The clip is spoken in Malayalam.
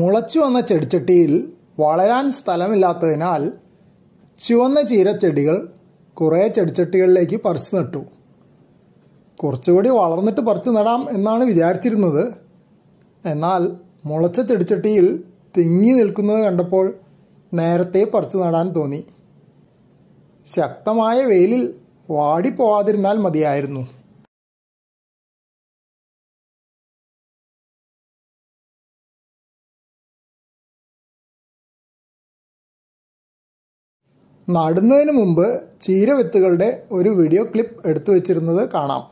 മുളച്ചു വന്ന ചെടിച്ചട്ടിയിൽ വളരാൻ സ്ഥലമില്ലാത്തതിനാൽ ചുവന്ന ചീരച്ചെടികൾ കുറേ ചെടിച്ചട്ടികളിലേക്ക് പറിച്ച് നട്ടു കുറച്ചുകൂടി വളർന്നിട്ട് പറിച്ച് നടാം എന്നാണ് വിചാരിച്ചിരുന്നത് എന്നാൽ മുളച്ച ചെടിച്ചട്ടിയിൽ തിങ്ങി നിൽക്കുന്നത് കണ്ടപ്പോൾ നേരത്തെ പറിച്ചു നടാൻ തോന്നി ശക്തമായ വെയിലിൽ വാടിപ്പോവാതിരുന്നാൽ മതിയായിരുന്നു നടുന്നതിന് മുമ്പ് ചീരവിത്തുകളുടെ ഒരു വീഡിയോ ക്ലിപ്പ് എടുത്തു വെച്ചിരുന്നത് കാണാം